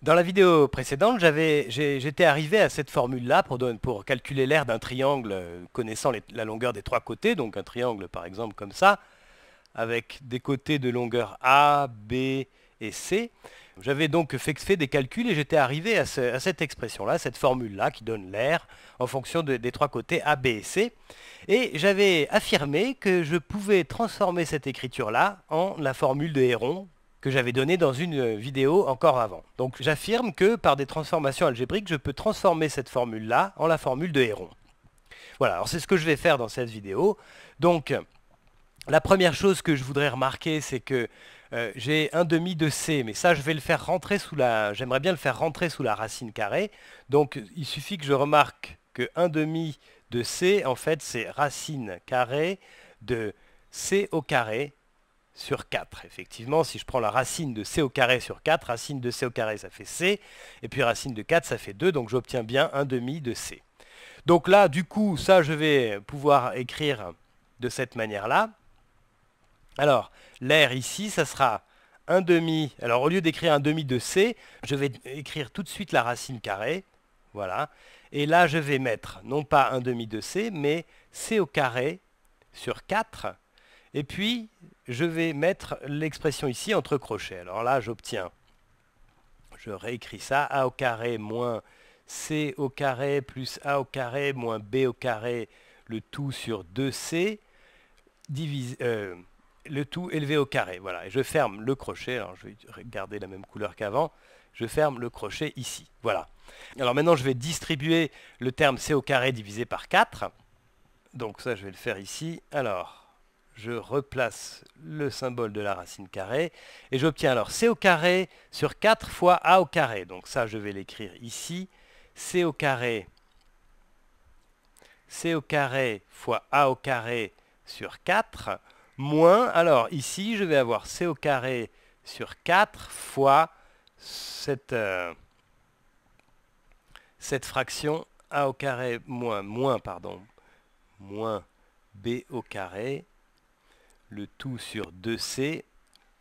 Dans la vidéo précédente, j'étais arrivé à cette formule-là pour, calculer l'aire d'un triangle euh, connaissant la longueur des trois côtés, donc un triangle par exemple comme ça, avec des côtés de longueur A, B et C. J'avais donc fait, des calculs et j'étais arrivé à, cette expression-là, cette formule-là qui donne l'air en fonction des trois côtés A, B et C. Et j'avais affirmé que je pouvais transformer cette écriture-là en la formule de Héron, que j'avais donné dans une euh, vidéo encore avant. Donc j'affirme que par des transformations algébriques, je peux transformer cette formule-là en la formule de Héron. Voilà, alors c'est ce que je vais faire dans cette vidéo. Donc la première chose que je voudrais remarquer, c'est que euh, j'ai un demi de c, mais ça je vais le faire rentrer sous la... J'aimerais bien le faire rentrer sous la racine carrée. Donc il suffit que je remarque que 1 demi de c, en fait, c'est racine carrée de c au carré sur 4. Effectivement, si je prends la racine de c au carré sur 4, racine de c au carré, ça fait c, et puis racine de 4, ça fait 2, donc j'obtiens bien 1 demi de c. Donc là, du coup, ça, je vais pouvoir écrire de cette manière-là. Alors, l'air ici, ça sera 1 demi. Alors, au lieu d'écrire 1 demi de c, je vais écrire tout de suite la racine carrée. Voilà. Et là, je vais mettre non pas 1 demi de c, mais c au carré sur 4 et puis, je vais mettre l'expression ici entre crochets. Alors là, j'obtiens, je réécris ça, a au carré moins c au carré plus a au carré moins b au carré, le tout sur 2c, euh, le tout élevé au carré. Voilà, et je ferme le crochet, alors je vais garder la même couleur qu'avant, je ferme le crochet ici. Voilà. Alors maintenant, je vais distribuer le terme c au carré divisé par 4. Donc ça, je vais le faire ici. Alors, je replace le symbole de la racine carrée et j'obtiens alors c au carré sur 4 fois a au carré. Donc ça, je vais l'écrire ici. c au carré, c au carré fois a au carré sur 4 moins, alors ici, je vais avoir c au carré sur 4 fois euh, cette, fraction a au carré moins, moins b au carré le tout sur 2c,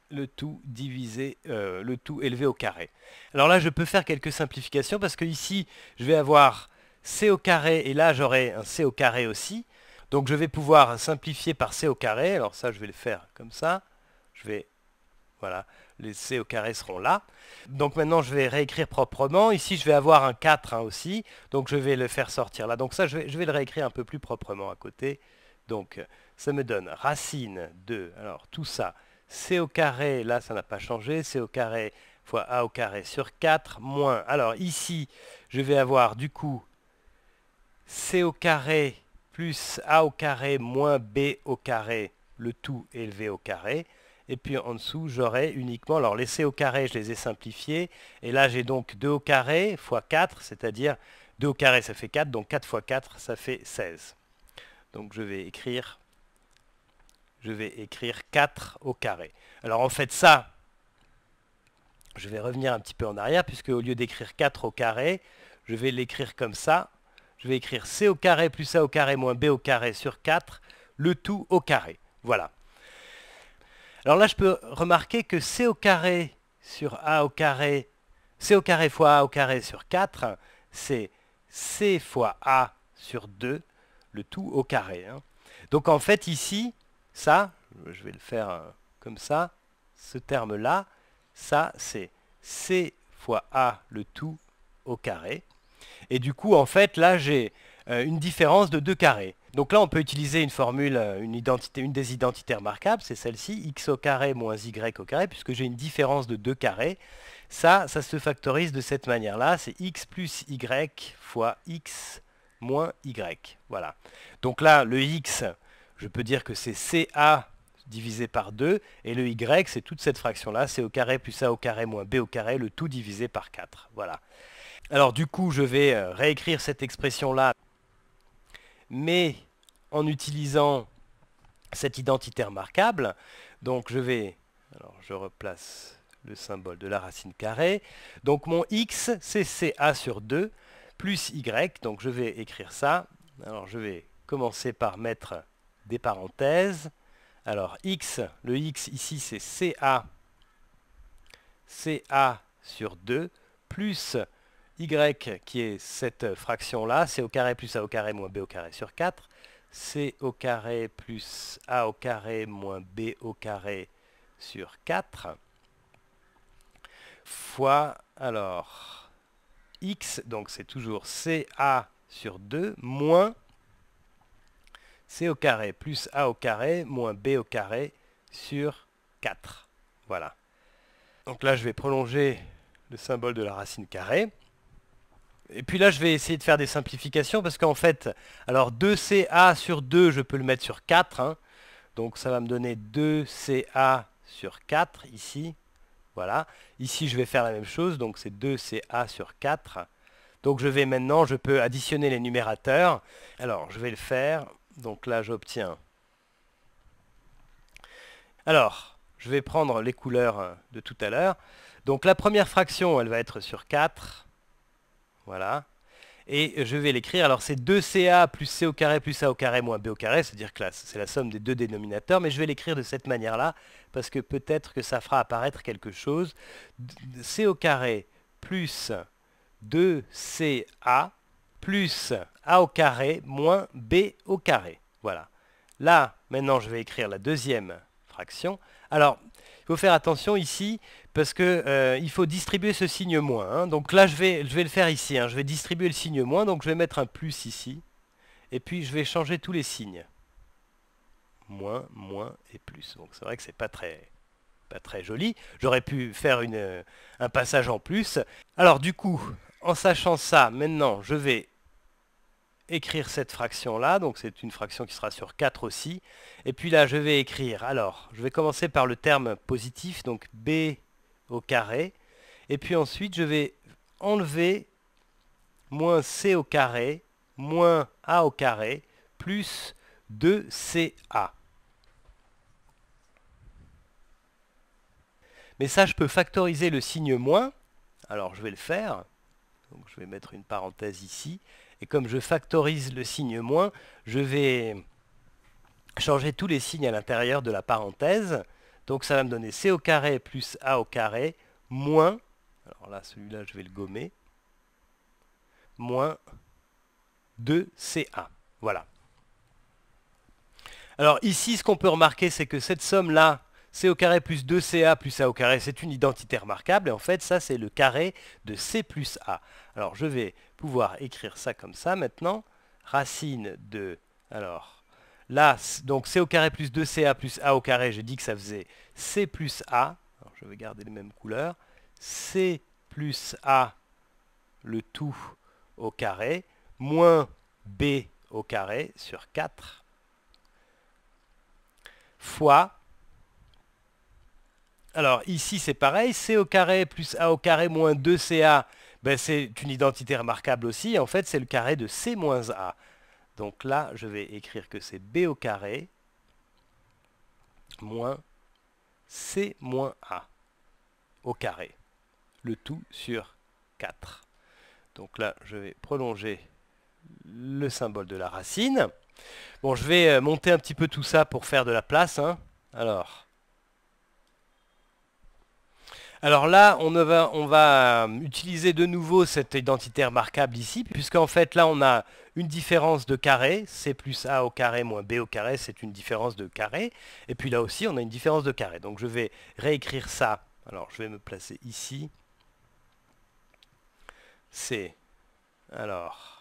le tout divisé, euh, le tout élevé au carré. Alors là, je peux faire quelques simplifications parce que ici, je vais avoir c au carré et là, j'aurai un c au carré aussi. Donc je vais pouvoir simplifier par c au carré. Alors ça, je vais le faire comme ça. Je vais, voilà, les c au carré seront là. Donc maintenant, je vais réécrire proprement. Ici, je vais avoir un 4 hein, aussi. Donc je vais le faire sortir là. Donc ça, je vais, je vais le réécrire un peu plus proprement à côté. Donc, ça me donne racine de, alors tout ça, c au carré, là ça n'a pas changé, c au carré fois a au carré sur 4, moins, alors ici, je vais avoir du coup c au carré plus a au carré moins b au carré, le tout élevé au carré, et puis en dessous, j'aurai uniquement, alors les c au carré, je les ai simplifiés, et là j'ai donc 2 au carré fois 4, c'est-à-dire 2 au carré ça fait 4, donc 4 fois 4 ça fait 16. Donc je vais écrire je vais écrire 4 au carré. Alors en fait ça, je vais revenir un petit peu en arrière, puisque au lieu d'écrire 4 au carré, je vais l'écrire comme ça. Je vais écrire C au carré plus A au carré moins B au carré sur 4, le tout au carré. Voilà. Alors là, je peux remarquer que C au carré sur A au carré, C au carré fois A au carré sur 4, c'est C fois A sur 2 le tout au carré. Hein. Donc en fait ici, ça, je vais le faire euh, comme ça, ce terme-là, ça c'est C fois A le tout au carré. Et du coup, en fait, là j'ai euh, une différence de 2 carrés. Donc là, on peut utiliser une formule, euh, une, identité, une des identités remarquables, c'est celle-ci, x au carré moins y au carré, puisque j'ai une différence de 2 carrés. Ça, ça se factorise de cette manière-là, c'est x plus y fois x moins y. Voilà. Donc là, le x, je peux dire que c'est CA divisé par 2, et le y, c'est toute cette fraction-là, c au carré plus a au carré moins b au carré, le tout divisé par 4. Voilà. Alors du coup, je vais euh, réécrire cette expression-là, mais en utilisant cette identité remarquable. Donc je vais, alors je replace le symbole de la racine carrée. Donc mon x, c'est CA sur 2, plus y. Donc je vais écrire ça. Alors je vais commencer par mettre des parenthèses. Alors x, le x ici c'est CA, CA sur 2, plus y qui est cette fraction là, c au carré plus a au carré moins b au carré sur 4, c au carré plus a au carré moins b au carré sur 4, fois, alors, x, donc c'est toujours CA sur 2, moins C au carré plus A au carré moins B au carré sur 4. Voilà. Donc là, je vais prolonger le symbole de la racine carrée. Et puis là, je vais essayer de faire des simplifications parce qu'en fait, alors 2CA sur 2, je peux le mettre sur 4. Hein. Donc ça va me donner 2CA sur 4 ici. Voilà. Ici, je vais faire la même chose, donc c'est 2 a sur 4. Donc je vais maintenant, je peux additionner les numérateurs. Alors, je vais le faire. Donc là, j'obtiens. Alors, je vais prendre les couleurs euh, de tout à l'heure. Donc la première fraction, elle va être sur 4. Voilà et je vais l'écrire. Alors c'est 2ca plus c au carré plus a au carré moins b au carré, c'est-à-dire classe, c'est la somme des deux dénominateurs, mais je vais l'écrire de cette manière-là, parce que peut-être que ça fera apparaître quelque chose. c au carré plus 2ca plus a au carré moins b au carré. Voilà. Là, maintenant, je vais écrire la deuxième fraction. Alors, il faut faire attention ici, parce que euh, il faut distribuer ce signe moins. Hein. Donc là, je vais, je vais le faire ici. Hein. Je vais distribuer le signe moins, donc je vais mettre un plus ici. Et puis, je vais changer tous les signes. Moins, moins et plus. Donc c'est vrai que c'est pas très pas très joli. J'aurais pu faire une, euh, un passage en plus. Alors du coup, en sachant ça, maintenant, je vais écrire cette fraction-là, donc c'est une fraction qui sera sur 4 aussi. Et puis là, je vais écrire, alors, je vais commencer par le terme positif, donc B au carré. Et puis ensuite, je vais enlever moins C au carré, moins A au carré, plus 2CA. Mais ça, je peux factoriser le signe moins. Alors, je vais le faire. Donc, je vais mettre une parenthèse ici. Et comme je factorise le signe moins, je vais changer tous les signes à l'intérieur de la parenthèse. Donc ça va me donner C au carré plus A au carré moins, alors là celui-là je vais le gommer, moins 2CA. Voilà. Alors ici ce qu'on peut remarquer c'est que cette somme-là, C au carré plus 2CA plus A au carré, c'est une identité remarquable et en fait ça c'est le carré de C plus A. Alors je vais pouvoir écrire ça comme ça maintenant. Racine de, alors, Là, donc C au carré plus 2CA plus A au carré, j'ai dit que ça faisait C plus A. je vais garder les mêmes couleurs. C plus A, le tout au carré, moins B au carré sur 4, fois... Alors ici c'est pareil, C au carré plus A au carré moins 2CA, ben, c'est une identité remarquable aussi. En fait, c'est le carré de C moins A. Donc là, je vais écrire que c'est B au carré moins C moins A au carré. Le tout sur 4. Donc là, je vais prolonger le symbole de la racine. Bon, je vais euh, monter un petit peu tout ça pour faire de la place. Hein. Alors, alors là, on va, euh, utiliser de nouveau cette identité remarquable ici, puisqu'en fait, là, on a une différence de carré, c plus a au carré moins b au carré, c'est une différence de carré. Et puis là aussi, on a une différence de carré. Donc je vais réécrire ça. Alors je vais me placer ici. C'est... Alors...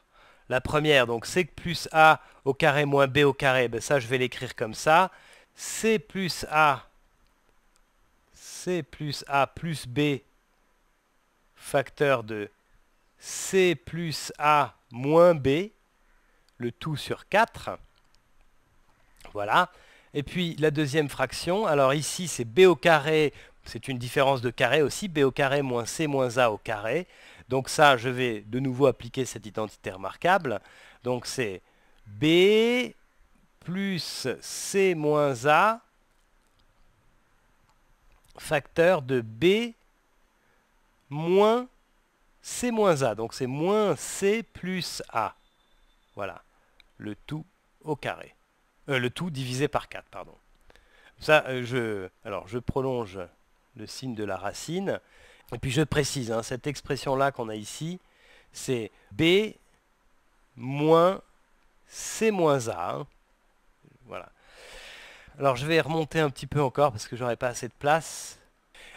La première, donc c plus a au carré moins b au carré, ben, ça je vais l'écrire comme ça. c plus a C plus A plus B facteur de C plus A moins B, le tout sur 4. Voilà. Et puis la deuxième fraction, alors ici c'est B au carré, c'est une différence de carré aussi, B au carré moins C moins A au carré. Donc ça, je vais de nouveau appliquer cette identité remarquable. Donc c'est B plus C moins A facteur de B moins C moins A. Donc c'est moins C plus A. Voilà. Le tout au carré. Euh, le tout divisé par 4, pardon. Ça, euh, je, alors, je prolonge le signe de la racine. Et puis je précise, hein, cette expression-là qu'on a ici, c'est B moins C moins A. Hein. Alors je vais remonter un petit peu encore parce que j'aurais pas assez de place.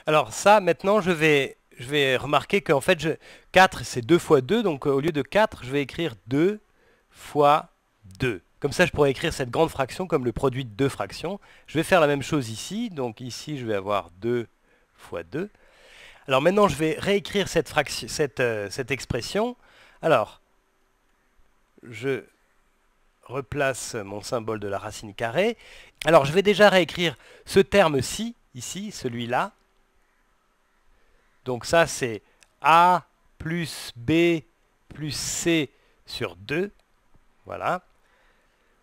Alors ça, maintenant, je vais, je vais remarquer qu'en fait, je, 4, c'est 2 fois 2. Donc euh, au lieu de 4, je vais écrire 2 fois 2. Comme ça, je pourrais écrire cette grande fraction comme le produit de deux fractions. Je vais faire la même chose ici. Donc ici, je vais avoir 2 fois 2. Alors maintenant, je vais réécrire cette, euh, cette expression. Alors, je replace mon symbole de la racine carrée. Alors je vais déjà réécrire ce terme-ci, ici, celui-là. Donc ça c'est A plus B plus C sur 2. Voilà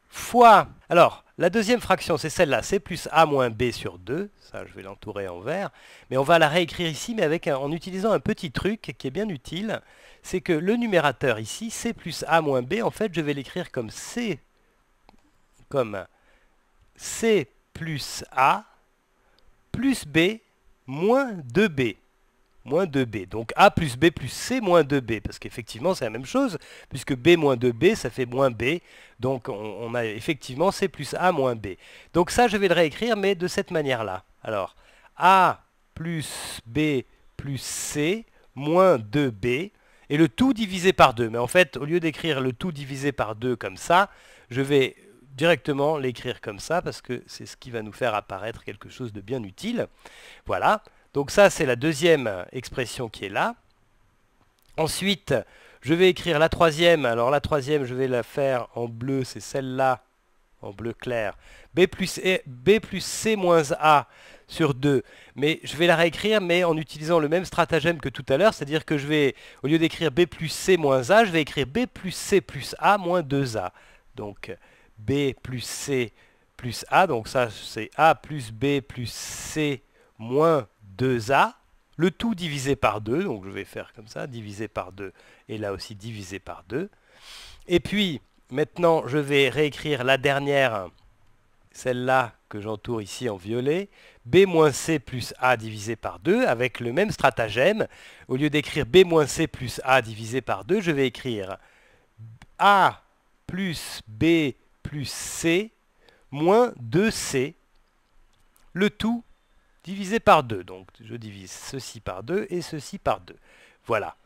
fois... Alors, la deuxième fraction, c'est celle-là, c'est plus a moins b sur 2, ça je vais l'entourer en vert, mais on va la réécrire ici, mais avec en utilisant un petit truc qui est bien utile, c'est que le numérateur ici, c plus a moins b, en fait je vais l'écrire comme c, comme c plus a plus b moins 2b moins 2b. Donc a plus b plus c moins 2b, parce qu'effectivement c'est la même chose, puisque b moins 2b, ça fait moins b. Donc on, a effectivement c plus a moins b. Donc ça, je vais le réécrire, mais de cette manière-là. Alors, a plus b plus c moins 2b, et le tout divisé par 2. Mais en fait, au lieu d'écrire le tout divisé par 2 comme ça, je vais directement l'écrire comme ça, parce que c'est ce qui va nous faire apparaître quelque chose de bien utile. Voilà, donc ça, c'est la deuxième expression qui est là. Ensuite, je vais écrire la troisième. Alors la troisième, je vais la faire en bleu, c'est celle-là, en bleu clair. B plus, e, C moins A sur 2. Mais je vais la réécrire, mais en utilisant le même stratagème que tout à l'heure, c'est-à-dire que je vais, au lieu d'écrire B plus C moins A, je vais écrire B plus C plus A moins 2A. Donc B plus C plus A, donc ça c'est A plus B plus C moins 2a, le tout divisé par 2, donc je vais faire comme ça, divisé par 2, et là aussi divisé par 2. Et puis, maintenant, je vais réécrire la dernière, celle-là que j'entoure ici en violet, b moins c plus a divisé par 2, avec le même stratagème. Au lieu d'écrire b moins c plus a divisé par 2, je vais écrire a plus b plus c moins 2c, le tout divisé par 2. Donc je divise ceci par 2 et ceci par 2. Voilà.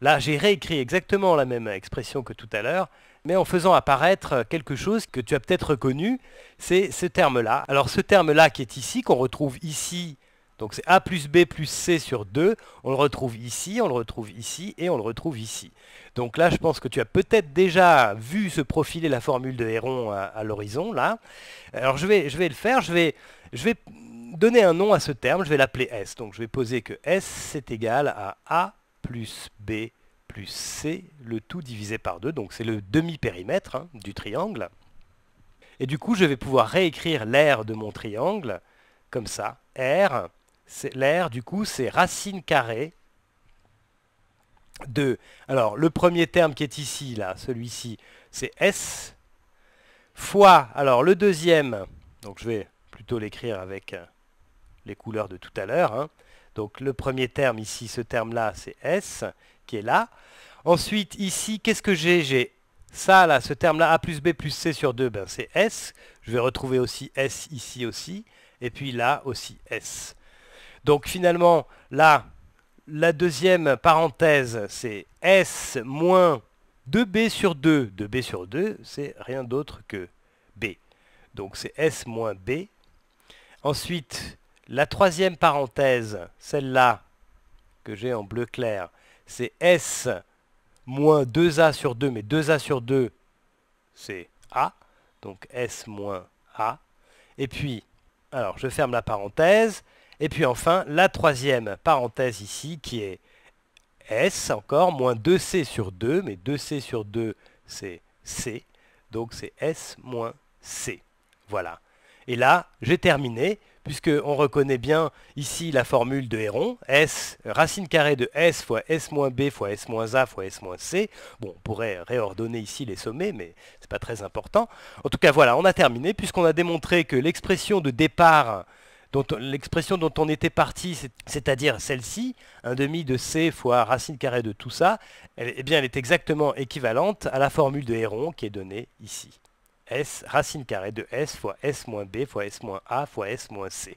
Là, j'ai réécrit exactement la même expression que tout à l'heure, mais en faisant apparaître quelque chose que tu as peut-être reconnu, c'est ce terme-là. Alors ce terme-là qui est ici, qu'on retrouve ici, donc c'est A plus B plus C sur 2, on le retrouve ici, on le retrouve ici, et on le retrouve ici. Donc là, je pense que tu as peut-être déjà vu se profiler la formule de Héron à, à l'horizon, là. Alors je vais, je vais le faire, je vais, je vais donner un nom à ce terme, je vais l'appeler S. Donc je vais poser que S, c'est égal à A plus B plus C, le tout divisé par 2. Donc c'est le demi-périmètre hein, du triangle. Et du coup, je vais pouvoir réécrire l'aire de mon triangle comme ça. R, l'aire du coup, c'est racine carrée de... Alors, le premier terme qui est ici, là, celui-ci, c'est S, fois, alors le deuxième, donc je vais plutôt l'écrire avec euh, les couleurs de tout à l'heure. Hein. Donc le premier terme ici, ce terme-là, c'est S, qui est là. Ensuite, ici, qu'est-ce que j'ai J'ai ça, là, ce terme-là, A plus B plus C sur 2, ben, c'est S. Je vais retrouver aussi S ici aussi. Et puis là aussi S. Donc finalement, là, la deuxième parenthèse, c'est S moins 2B sur 2. 2B sur 2, c'est rien d'autre que B. Donc c'est S moins B. Ensuite, la troisième parenthèse, celle-là, que j'ai en bleu clair, c'est S moins 2A sur 2, mais 2A sur 2, c'est A, donc S moins A. Et puis, alors je ferme la parenthèse, et puis enfin, la troisième parenthèse ici, qui est S encore, moins 2C sur 2, mais 2C sur 2, c'est C, donc c'est S moins C. Voilà. Et là, j'ai terminé, puisqu'on reconnaît bien ici la formule de Héron, S, racine carrée de S fois S moins B fois S moins A fois S moins C. Bon, on pourrait réordonner ici les sommets, mais ce n'est pas très important. En tout cas, voilà, on a terminé, puisqu'on a démontré que l'expression de départ l'expression dont on était parti, c'est-à-dire celle-ci, un demi de c fois racine carrée de tout ça, eh bien, elle est exactement équivalente à la formule de Héron qui est donnée ici. S, racine carrée de S fois S moins B fois S moins A fois S moins C.